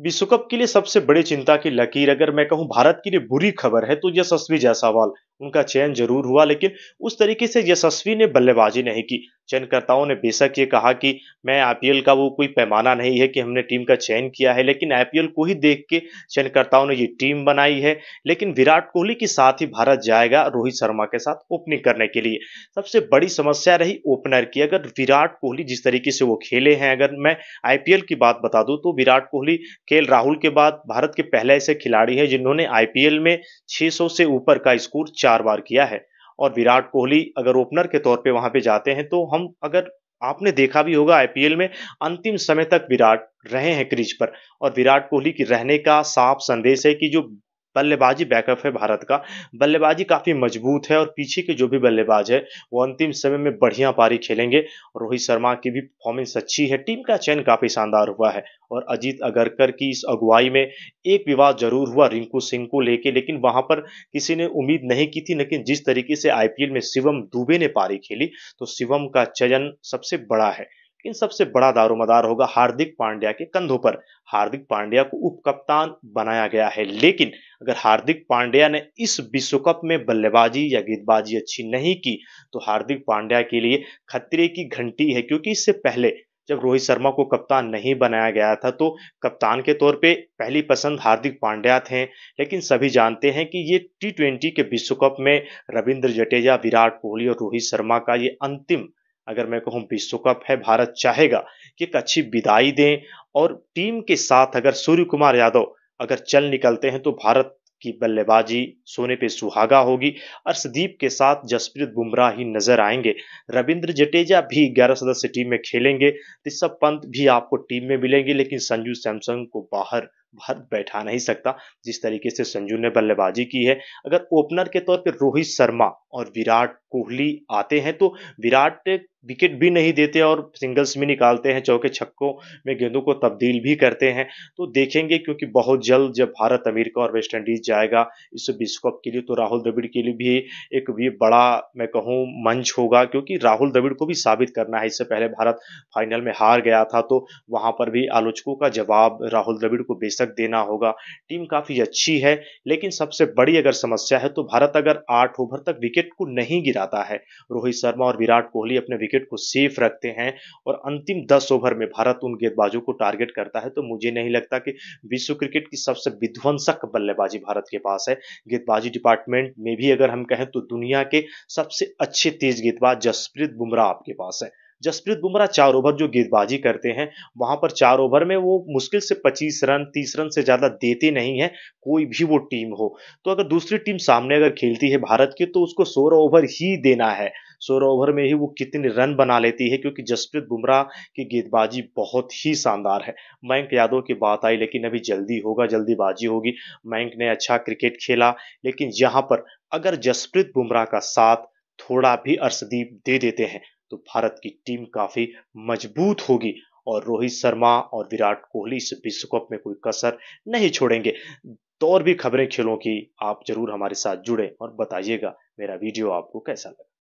विश्व कप के लिए सबसे बड़ी चिंता की लकीर अगर मैं कहूं भारत के लिए बुरी खबर है तो यशस्वी जायसवाल उनका चयन जरूर हुआ लेकिन उस तरीके से यशस्वी ने बल्लेबाजी नहीं की चयनकर्ताओं ने बेशक ये कहा कि मैं आईपीएल का वो कोई पैमाना नहीं है कि हमने टीम का चयन किया है लेकिन आईपीएल को ही देख के चयनकर्ताओं ने ये टीम बनाई है लेकिन विराट कोहली के साथ ही भारत जाएगा रोहित शर्मा के साथ ओपनिंग करने के लिए सबसे बड़ी समस्या रही ओपनर की अगर विराट कोहली जिस तरीके से वो खेले हैं अगर मैं आई की बात बता दूँ तो विराट कोहली के राहुल के बाद भारत के पहले ऐसे खिलाड़ी हैं जिन्होंने आई में छः से ऊपर का स्कोर चार बार किया है और विराट कोहली अगर ओपनर के तौर पे वहां पे जाते हैं तो हम अगर आपने देखा भी होगा आईपीएल में अंतिम समय तक विराट रहे हैं क्रीज पर और विराट कोहली की रहने का साफ संदेश है कि जो बल्लेबाजी बैकअप है भारत का बल्लेबाजी काफी मजबूत है और पीछे के जो भी बल्लेबाज है वो अंतिम समय में बढ़िया पारी खेलेंगे रोहित शर्मा की भी परफॉर्मेंस अच्छी है टीम का चयन काफी शानदार हुआ है और अजीत अगरकर की इस अगुवाई में एक विवाद जरूर हुआ रिंकू सिंह को लेके लेकिन वहां पर किसी ने उम्मीद नहीं की थी लेकिन जिस तरीके से आईपीएल में शिवम दुबे ने पारी खेली तो शिवम का चयन सबसे बड़ा है इन सबसे बड़ा दारोमदार होगा हार्दिक पांड्या के कंधों पर हार्दिक पांड्या को उप कप्तान बनाया गया है लेकिन अगर हार्दिक पांड्या ने इस विश्व कप में बल्लेबाजी या गेंदबाजी अच्छी नहीं की तो हार्दिक पांड्या के लिए खतरे की घंटी है क्योंकि इससे पहले जब रोहित शर्मा को कप्तान नहीं बनाया गया था तो कप्तान के तौर पे पहली पसंद हार्दिक पांड्या थे लेकिन सभी जानते हैं कि ये टी ट्वेंटी के विश्व कप में रविंद्र जडेजा विराट कोहली और रोहित शर्मा का ये अंतिम अगर मेरे को हम विश्व कप है भारत चाहेगा कि एक अच्छी विदाई दें और टीम के साथ अगर सूर्य कुमार यादव अगर चल निकलते हैं तो भारत की बल्लेबाजी सोने पे सुहागा होगी अर्शदीप के साथ जसप्रीत बुमराह ही नजर आएंगे रविंद्र जडेजा भी ग्यारह सदस्य टीम में खेलेंगे ऋषभ तो पंत भी आपको टीम में मिलेंगे लेकिन संजू सैमसंग को बाहर भारत बैठा नहीं सकता जिस तरीके से संजू ने बल्लेबाजी की है अगर ओपनर के तौर पर रोहित शर्मा और विराट कोहली आते हैं तो विराट विकेट भी नहीं देते और सिंगल्स भी निकालते हैं चौके छक्कों में गेंदों को तब्दील भी करते हैं तो देखेंगे क्योंकि बहुत जल्द जब भारत अमेरिका और वेस्ट इंडीज जाएगा इस विश्व कप के लिए तो राहुल द्रविड़ के लिए भी एक भी बड़ा मैं कहूँ मंच होगा क्योंकि राहुल द्रविड़ को भी साबित करना है इससे पहले भारत फाइनल में हार गया था तो वहाँ पर भी आलोचकों का जवाब राहुल द्रविड़ को बेसक शतक देना होगा टीम काफ़ी अच्छी है लेकिन सबसे बड़ी अगर समस्या है तो भारत अगर आठ ओवर तक विकेट को नहीं गिराता है रोहित शर्मा और विराट कोहली अपने विकेट को सेफ रखते हैं और अंतिम दस ओवर में भारत उन गेंदबाजों को टारगेट करता है तो मुझे नहीं लगता कि विश्व क्रिकेट की सबसे विध्वंसक बल्लेबाजी भारत के पास है गेंदबाजी डिपार्टमेंट में भी अगर हम कहें तो दुनिया के सबसे अच्छे तेज गेंदबाज जसप्रीत बुमराह आपके पास है जसप्रीत बुमराह चार ओवर जो गेंदबाजी करते हैं वहां पर चार ओवर में वो मुश्किल से 25 रन 30 रन से ज्यादा देते नहीं है कोई भी वो टीम हो तो अगर दूसरी टीम सामने अगर खेलती है भारत की तो उसको सोलह ओवर ही देना है सोलह ओवर में ही वो कितने रन बना लेती है क्योंकि जसप्रीत बुमराह की गेंदबाजी बहुत ही शानदार है मयंक यादव की बात आई लेकिन अभी जल्दी होगा जल्दीबाजी होगी मयंक ने अच्छा क्रिकेट खेला लेकिन यहाँ पर अगर जसप्रीत बुमराह का साथ थोड़ा भी अर्शदीप दे देते हैं तो भारत की टीम काफी मजबूत होगी और रोहित शर्मा और विराट कोहली इस विश्व कप में कोई कसर नहीं छोड़ेंगे तो और भी खबरें खेलों की आप जरूर हमारे साथ जुड़े और बताइएगा मेरा वीडियो आपको कैसा लगा